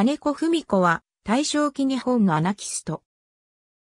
金子文子は大正期日本のアナキスト。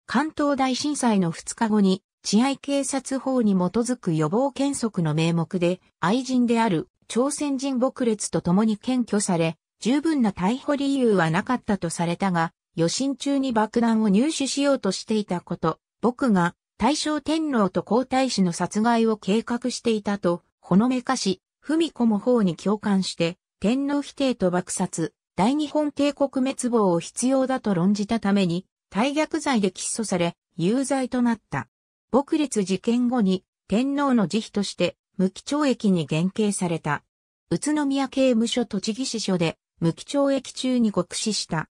関東大震災の2日後に治安警察法に基づく予防検測の名目で愛人である朝鮮人撲列と共に検挙され、十分な逮捕理由はなかったとされたが、余震中に爆弾を入手しようとしていたこと、僕が大正天皇と皇太子の殺害を計画していたと、ほのめかし、文子も法に共感して、天皇否定と爆殺、大日本帝国滅亡を必要だと論じたために、大逆罪で起訴され、有罪となった。勃列事件後に、天皇の慈悲として、無期懲役に減刑された。宇都宮刑務所栃木支所で、無期懲役中に獄死した。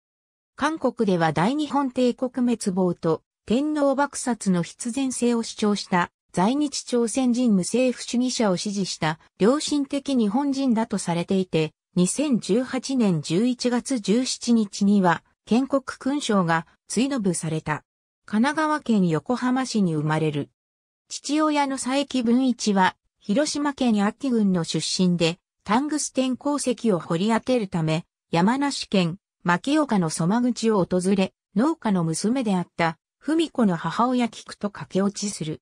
韓国では大日本帝国滅亡と、天皇爆殺の必然性を主張した、在日朝鮮人無政府主義者を支持した、良心的日本人だとされていて、2018年11月17日には、建国勲章が追伸された。神奈川県横浜市に生まれる。父親の佐伯文一は、広島県秋郡の出身で、タングステン鉱石を掘り当てるため、山梨県、牧岡の蕎麦口を訪れ、農家の娘であった、文子の母親菊と駆け落ちする。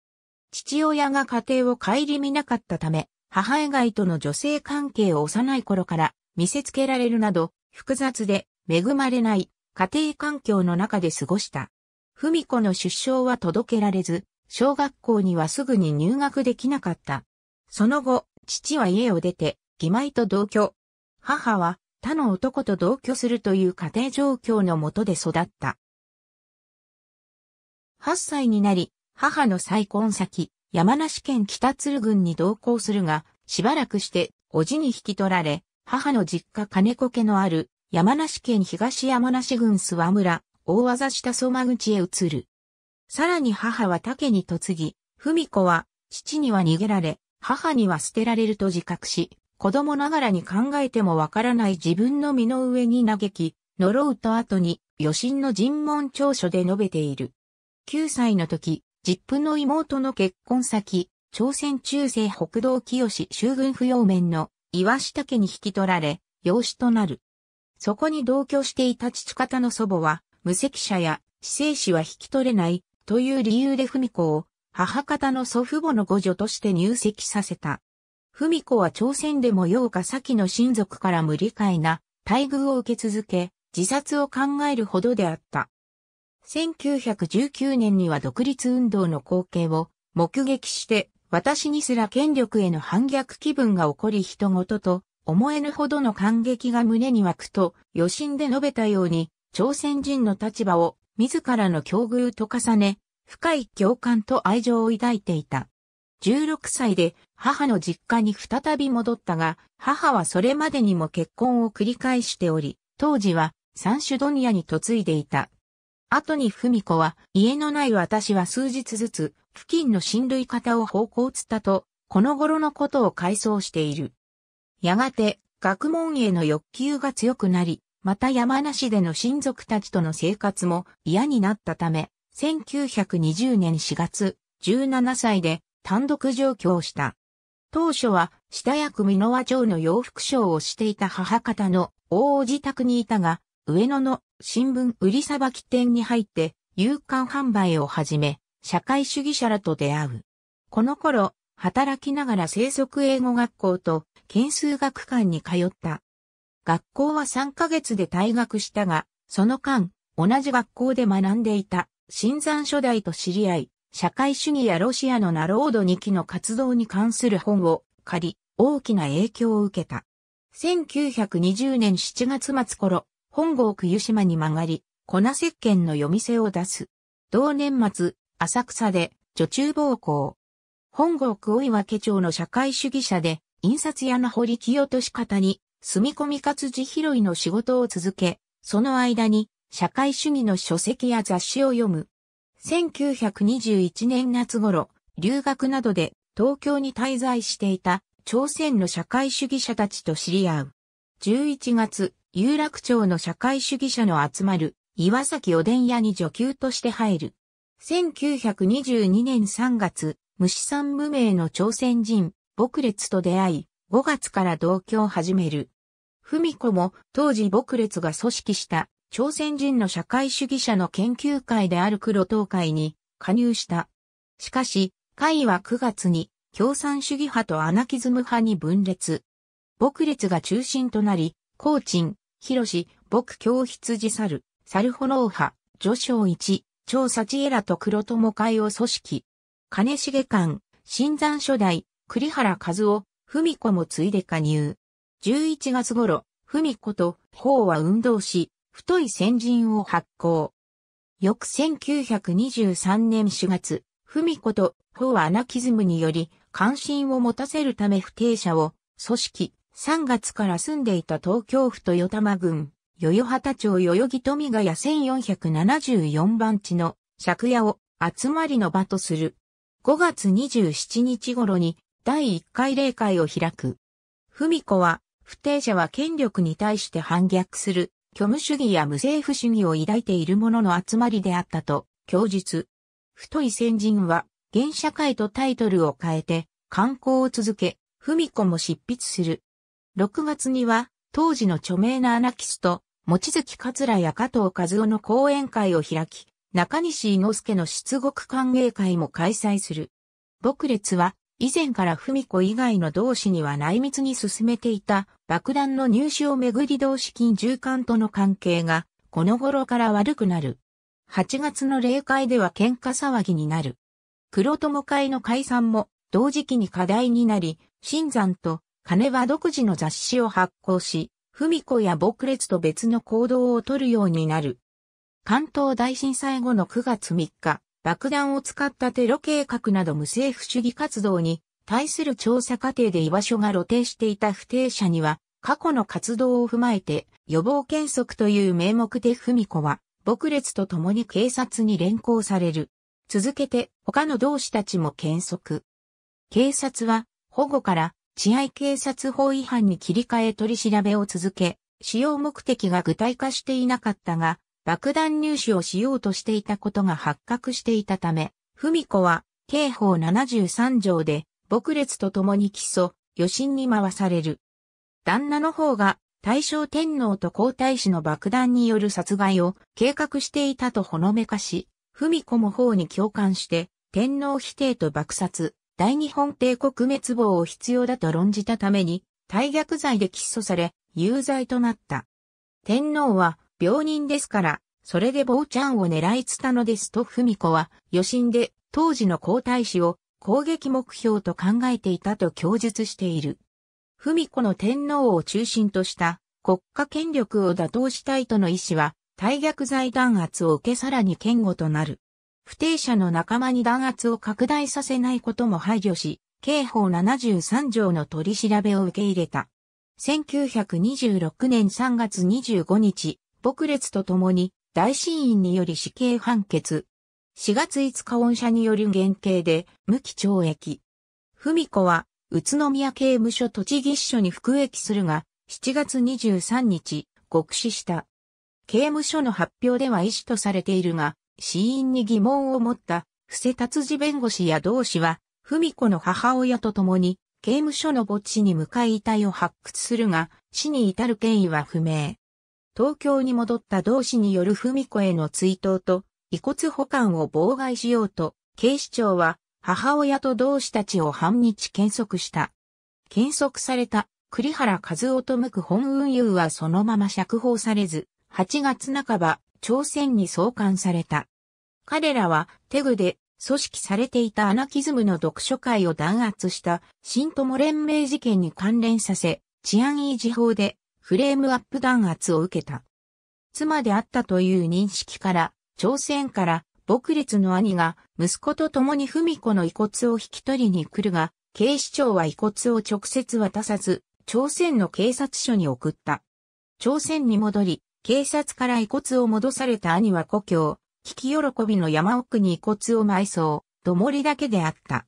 父親が家庭を顧みなかったため、母以外との女性関係を幼い頃から見せつけられるなど、複雑で恵まれない家庭環境の中で過ごした。文子の出生は届けられず、小学校にはすぐに入学できなかった。その後、父は家を出て、義妹と同居。母は他の男と同居するという家庭状況のもとで育った。8歳になり、母の再婚先、山梨県北鶴郡に同行するが、しばらくして、おじに引き取られ、母の実家金子家のある山梨県東山梨郡諏訪村、大技下曽馬口へ移る。さらに母は竹に嫁ぎ、文子は父には逃げられ、母には捨てられると自覚し、子供ながらに考えてもわからない自分の身の上に嘆き、呪うと後に余震の尋問調書で述べている。9歳の時、実父の妹の結婚先、朝鮮中世北道清州軍不要面の岩下家に引き取られ、養子となる。そこに同居していた父方の祖母は、無責者や死生死は引き取れないという理由で文子を母方の祖父母の御女として入籍させた。文子は朝鮮でもうか先の親族から無理解な待遇を受け続け、自殺を考えるほどであった。1919年には独立運動の光景を目撃して私にすら権力への反逆気分が起こり人事と思えぬほどの感激が胸に湧くと余震で述べたように朝鮮人の立場を自らの境遇と重ね深い共感と愛情を抱いていた。16歳で母の実家に再び戻ったが、母はそれまでにも結婚を繰り返しており、当時は三種ドニアに嫁いでいた。後に文子は、家のない私は数日ずつ、付近の親類方を方向つったと、この頃のことを回想している。やがて、学問への欲求が強くなり、また山梨での親族たちとの生活も嫌になったため、1920年4月、17歳で単独上京した。当初は、下役美濃和町の洋服商をしていた母方の大叔父宅にいたが、上野の新聞売りさばき店に入って、夕刊販売を始め、社会主義者らと出会う。この頃、働きながら生息英語学校と、研数学館に通った。学校は3ヶ月で退学したが、その間、同じ学校で学んでいた、新山初代と知り合い、社会主義やロシアのナロード2期の活動に関する本を借り、大きな影響を受けた。1920年7月末頃、本郷久湯島に曲がり、粉石鹸の夜店を出す。同年末、浅草で女中暴行。本郷久尾岩家町の社会主義者で、印刷屋の堀清し方に、住み込み活字拾いの仕事を続け、その間に、社会主義の書籍や雑誌を読む。1921年夏頃、留学などで東京に滞在していた朝鮮の社会主義者たちと知り合う。11月、有楽町の社会主義者の集まる岩崎おでん屋に女給として入る。1922年3月、虫さん無名の朝鮮人、牧列と出会い、5月から同居を始める。文子も当時牧列が組織した朝鮮人の社会主義者の研究会である黒党会に加入した。しかし、会は9月に共産主義派とアナキズム派に分裂。牧列が中心となり、高鎮、広シ、僕教羊猿、猿炎派、序章一、調査チエラと黒友会を組織。金重館、新山初代、栗原和夫、文子もついで加入。11月頃、文子と法は運動し、太い先陣を発行。翌1923年4月、文子と法はアナキズムにより関心を持たせるため不定者を組織、3月から住んでいた東京府豊玉郡、代々畑町代々木富ヶ谷1474番地の借家を集まりの場とする。5月27日頃に第1回例会を開く。文子は、不定者は権力に対して反逆する、虚無主義や無政府主義を抱いている者の集まりであったと、供述。太い先人は、現社会とタイトルを変えて、観光を続け、文子も執筆する。6月には、当時の著名なアナキスト、望月桂や加藤和夫の講演会を開き、中西伊之助の出国歓迎会も開催する。牧列は、以前から文子以外の同志には内密に進めていた爆弾の入手をめぐり同資金従官との関係がこの頃から悪くなる。8月の例会では喧嘩騒ぎになる。黒友会の解散も同時期に課題になり、新山と金は独自の雑誌を発行し、文子や僕列と別の行動を取るようになる。関東大震災後の9月3日、爆弾を使ったテロ計画など無政府主義活動に対する調査過程で居場所が露呈していた不定者には、過去の活動を踏まえて予防検測という名目で文子は、僕列と共に警察に連行される。続けて他の同志たちも検測。警察は保護から治安警察法違反に切り替え取り調べを続け、使用目的が具体化していなかったが、爆弾入手をしようとしていたことが発覚していたため、文子は、刑法73条で、撲列と共に起訴、余震に回される。旦那の方が、大正天皇と皇太子の爆弾による殺害を計画していたとほのめかし、文子も法に共感して、天皇否定と爆殺、大日本帝国滅亡を必要だと論じたために、大逆罪で起訴され、有罪となった。天皇は病人ですから、それで坊ちゃんを狙いつたのですと文子は、余震で当時の皇太子を攻撃目標と考えていたと供述している。文子の天皇を中心とした国家権力を打倒したいとの意思は、大逆罪弾圧を受けさらに堅固となる。不定者の仲間に弾圧を拡大させないことも配慮し、刑法73条の取り調べを受け入れた。1926年3月25日、撲列と共に大審院により死刑判決。4月5日恩赦による減刑で無期懲役。文子は宇都宮刑務所栃木支所に服役するが、7月23日、獄死した。刑務所の発表では医師とされているが、死因に疑問を持った布施達治弁護士や同志は、文子の母親と共に刑務所の墓地に向かい遺体を発掘するが、死に至る経緯は不明。東京に戻った同志による文子への追悼と遺骨保管を妨害しようと、警視庁は母親と同志たちを半日検測した。検測された栗原和夫と向く本運輸はそのまま釈放されず、8月半ば、朝鮮に送還された。彼らはテグで組織されていたアナキズムの読書会を弾圧した新友連盟事件に関連させ、治安維持法でフレームアップ弾圧を受けた。妻であったという認識から、朝鮮から牧列の兄が息子と共に文子の遺骨を引き取りに来るが、警視庁は遺骨を直接渡さず、朝鮮の警察署に送った。朝鮮に戻り、警察から遺骨を戻された兄は故郷、聞き喜びの山奥に遺骨を埋葬、どもりだけであった。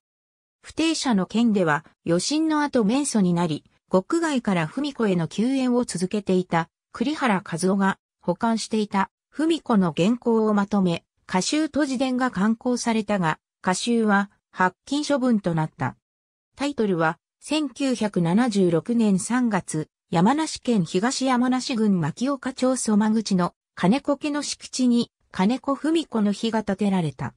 不定者の件では、余震の後面祖になり、国外から文子への救援を続けていた、栗原和夫が保管していた、文子の原稿をまとめ、歌集都事伝が刊行されたが、歌集は発禁処分となった。タイトルは、1976年3月、山梨県東山梨郡牧岡町蘇間口の金子家の敷地に金子文子の碑が建てられた。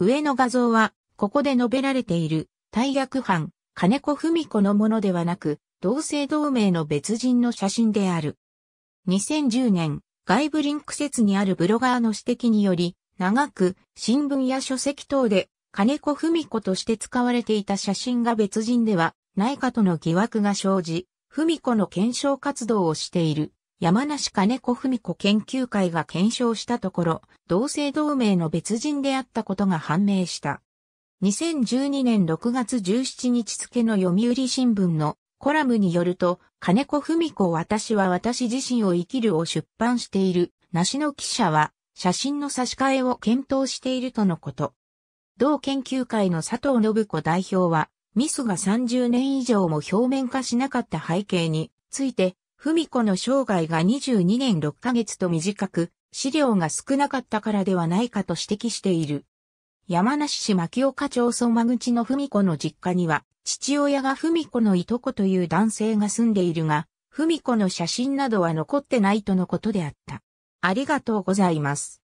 上の画像は、ここで述べられている、大役藩、金子文子のものではなく、同姓同名の別人の写真である。2010年、外部リンク説にあるブロガーの指摘により、長く新聞や書籍等で金子文子として使われていた写真が別人ではないかとの疑惑が生じ、文子の検証活動をしている山梨金子文子研究会が検証したところ、同姓同名の別人であったことが判明した。2012年6月17日付の読売新聞のコラムによると、金子文子私は私自身を生きるを出版している、梨の記者は、写真の差し替えを検討しているとのこと。同研究会の佐藤信子代表は、ミスが30年以上も表面化しなかった背景について、文子の生涯が22年6ヶ月と短く、資料が少なかったからではないかと指摘している。山梨市牧岡町村間口の文子の実家には、父親が文子のいとこという男性が住んでいるが、文子の写真などは残ってないとのことであった。ありがとうございます。